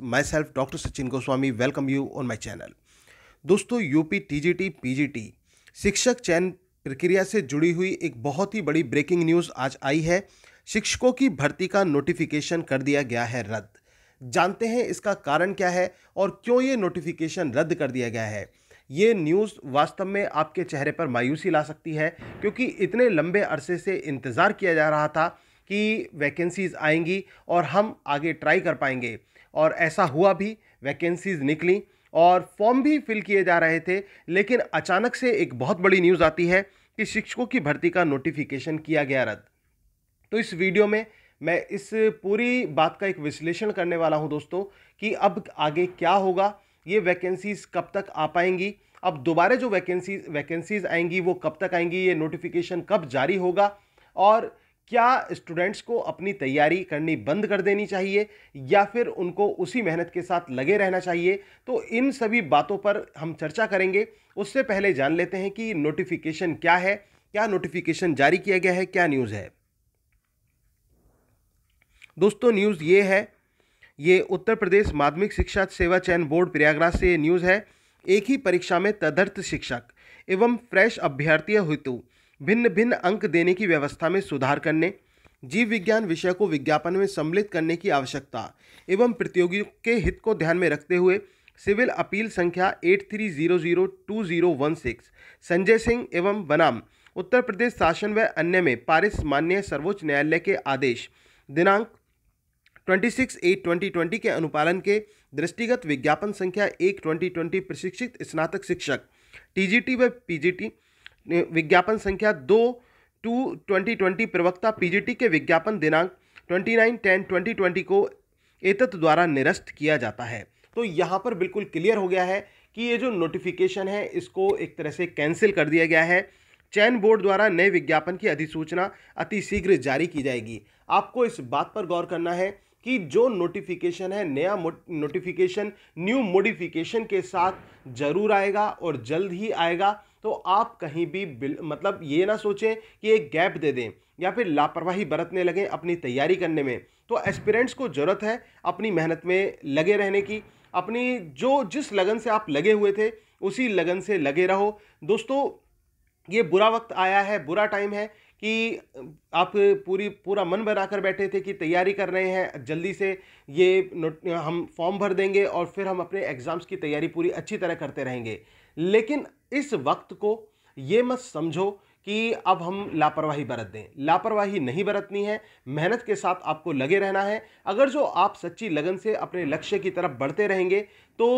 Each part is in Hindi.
my self doctor Sachin Goswami welcome you on my channel दोस्तों यूपी टीजीटी पीजीटी शिक्षक चयन प्रक्रिया से जुड़ी हुई एक बहुत ही बड़ी ब्रेकिंग न्यूज़ आज आई है शिक्षकों की भर्ती का नोटिफिकेशन कर दिया गया है रद्द जानते हैं इसका कारण क्या है और क्यों ये नोटिफिकेशन रद्द कर दिया गया है ये न्यूज़ वास्तव में आपके चेहरे पर मायूसी ला सकती है क्योंकि इतने लंबे अरसे से इंतज़ार किया जा रहा था कि वैकेंसीज़ आएंगी और हम आगे ट्राई कर पाएंगे और ऐसा हुआ भी वैकेंसीज़ निकली और फॉर्म भी फिल किए जा रहे थे लेकिन अचानक से एक बहुत बड़ी न्यूज़ आती है कि शिक्षकों की भर्ती का नोटिफिकेशन किया गया रद्द तो इस वीडियो में मैं इस पूरी बात का एक विश्लेषण करने वाला हूं दोस्तों कि अब आगे क्या होगा ये वैकेंसीज़ कब तक आ पाएंगी अब दोबारा जो वैकेंसीज वैकेंसीज आएंगी वो कब तक आएंगी ये नोटिफिकेशन कब जारी होगा और क्या स्टूडेंट्स को अपनी तैयारी करनी बंद कर देनी चाहिए या फिर उनको उसी मेहनत के साथ लगे रहना चाहिए तो इन सभी बातों पर हम चर्चा करेंगे उससे पहले जान लेते हैं कि नोटिफिकेशन क्या है क्या नोटिफिकेशन जारी किया गया है क्या न्यूज़ है दोस्तों न्यूज़ ये है ये उत्तर प्रदेश माध्यमिक शिक्षा सेवा चयन बोर्ड प्रयागराज से न्यूज़ है एक ही परीक्षा में तदर्थ शिक्षक एवं फ्रेश अभ्यर्थियों हेतु भिन्न भिन्न अंक देने की व्यवस्था में सुधार करने जीव विज्ञान विषय को विज्ञापन में सम्मिलित करने की आवश्यकता एवं प्रतियोगियों के हित को ध्यान में रखते हुए सिविल अपील संख्या eight three zero zero two zero one six Sanjay Singh एवं बनाम उत्तर प्रदेश शासन व अन्य में पारित मान्य सर्वोच्च न्यायालय के आदेश दिनांक twenty six eight twenty twenty के अनुपालन के दृष्टिगत विज्ञापन संख्या एक ट्वेंटी ट्वेंटी प्रशिक्षित स्नातक शिक्षक टीजीटी व पीजीटी विज्ञापन संख्या दो टू ट्वेंटी ट्वेंटी प्रवक्ता पीजीटी के विज्ञापन दिनांक twenty nine ten twenty twenty को एतत द्वारा निरस्त किया जाता है तो यहाँ पर बिल्कुल क्लियर हो गया है कि ये जो नोटिफिकेशन है इसको एक तरह से कैंसिल कर दिया गया है चयन बोर्ड द्वारा नए विज्ञापन की अधिसूचना अतिशीघ्र जारी की जाएगी आपको इस बात पर गौर करना है कि जो नोटिफिकेशन है नया नोटिफिकेशन न्यू मोडिफिकेशन के साथ जरूर आएगा और जल्द ही आएगा तो आप कहीं भी बिल मतलब ये ना सोचें कि एक गैप दे दें या फिर लापरवाही बरतने लगें अपनी तैयारी करने में तो एस्पिरेंट्स को ज़रूरत है अपनी मेहनत में लगे रहने की अपनी जो जिस लगन से आप लगे हुए थे उसी लगन से लगे रहो दोस्तों ये बुरा वक्त आया है बुरा टाइम है कि आप पूरी पूरा मन बना कर बैठे थे कि तैयारी कर रहे हैं जल्दी से ये हम फॉर्म भर देंगे और फिर हम अपने एग्ज़ाम्स की तैयारी पूरी अच्छी तरह करते रहेंगे लेकिन इस वक्त को ये मत समझो कि अब हम लापरवाही बरत दें लापरवाही नहीं बरतनी है मेहनत के साथ आपको लगे रहना है अगर जो आप सच्ची लगन से अपने लक्ष्य की तरफ बढ़ते रहेंगे तो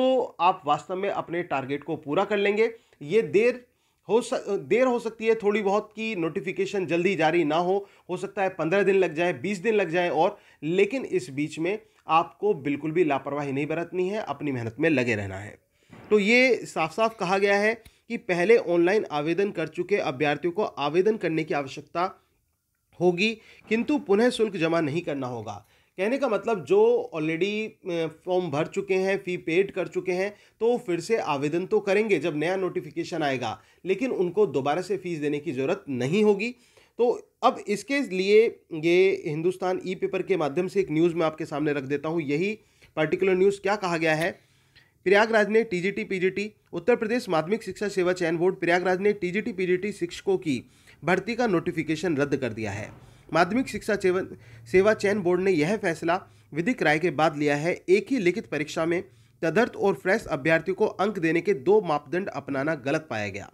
आप वास्तव में अपने टारगेट को पूरा कर लेंगे ये देर हो सक देर हो सकती है थोड़ी बहुत कि नोटिफिकेशन जल्दी जारी ना हो हो सकता है पंद्रह दिन लग जाए बीस दिन लग जाए और लेकिन इस बीच में आपको बिल्कुल भी लापरवाही नहीं बरतनी है अपनी मेहनत में लगे रहना है तो ये साफ साफ कहा गया है कि पहले ऑनलाइन आवेदन कर चुके अभ्यर्थियों को आवेदन करने की आवश्यकता होगी किंतु पुनः शुल्क जमा नहीं करना होगा कहने का मतलब जो ऑलरेडी फॉर्म भर चुके हैं फ़ी पेड कर चुके हैं तो फिर से आवेदन तो करेंगे जब नया नोटिफिकेशन आएगा लेकिन उनको दोबारा से फ़ीस देने की ज़रूरत नहीं होगी तो अब इसके लिए ये हिंदुस्तान ई पेपर के माध्यम से एक न्यूज़ मैं आपके सामने रख देता हूँ यही पर्टिकुलर न्यूज़ क्या कहा गया है प्रयागराज ने टीजीटी पीजीटी उत्तर प्रदेश माध्यमिक शिक्षा सेवा चयन बोर्ड प्रयागराज ने टीजीटी पीजीटी शिक्षकों की भर्ती का नोटिफिकेशन रद्द कर दिया है माध्यमिक शिक्षा सेवा चयन बोर्ड ने यह फैसला विधिक राय के बाद लिया है एक ही लिखित परीक्षा में तदर्थ और फ्रेश अभ्यर्थियों को अंक देने के दो मापदंड अपनाना गलत पाया गया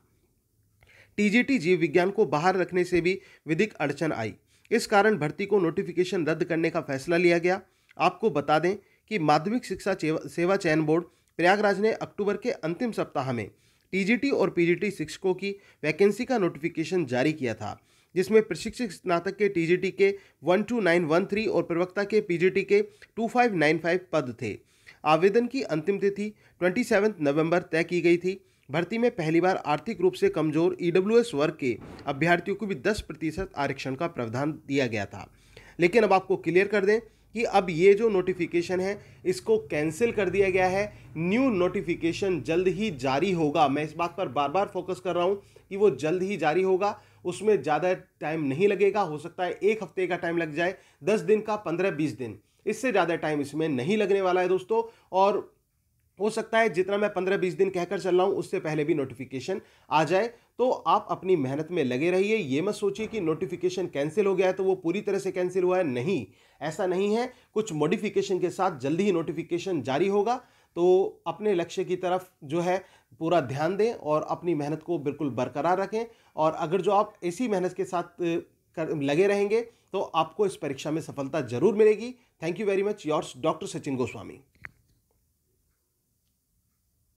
टीजीटी जीव विज्ञान को बाहर रखने से भी विधिक अड़चन आई इस कारण भर्ती को नोटिफिकेशन रद्द करने का फैसला लिया गया आपको बता दें कि माध्यमिक शिक्षा सेवा चयन बोर्ड प्रयागराज ने अक्टूबर के अंतिम सप्ताह में टीजीटी और पीजीटी शिक्षकों की वैकेंसी का नोटिफिकेशन जारी किया था जिसमें प्रशिक्षित स्नातक के टीजीटी के one one two nine three और प्रवक्ता के पीजीटी के टू फाइव नाइन फाइव पद थे आवेदन की अंतिम तिथि ट्वेंटी नवंबर तय की गई थी भर्ती में पहली बार आर्थिक रूप से कमजोर ईडब्ल्यूएस e वर्ग के अभ्यर्थियों को भी 10 प्रतिशत आरक्षण का प्रावधान दिया गया था लेकिन अब आपको क्लियर कर दें कि अब ये जो नोटिफिकेशन है इसको कैंसिल कर दिया गया है न्यू नोटिफिकेशन जल्द ही जारी होगा मैं इस बात पर बार बार फोकस कर रहा हूँ कि वो जल्द ही जारी होगा उसमें ज़्यादा टाइम नहीं लगेगा हो सकता है एक हफ्ते का टाइम लग जाए दस दिन का पंद्रह बीस दिन इससे ज़्यादा टाइम इसमें नहीं लगने वाला है दोस्तों और हो सकता है जितना मैं पंद्रह बीस दिन कहकर चल रहा हूँ उससे पहले भी नोटिफिकेशन आ जाए तो आप अपनी मेहनत में लगे रहिए ये मत सोचिए कि नोटिफिकेशन कैंसिल हो गया है तो वो पूरी तरह से कैंसिल हुआ है नहीं ऐसा नहीं है कुछ मॉडिफिकेशन के साथ जल्दी ही नोटिफिकेशन जारी होगा तो अपने लक्ष्य की तरफ जो है पूरा ध्यान दें और अपनी मेहनत को बिल्कुल बरकरार रखें और अगर जो आप इसी मेहनत के साथ कर, लगे रहेंगे तो आपको इस परीक्षा में सफलता जरूर मिलेगी thank you very much yours doctor Sachin Goswami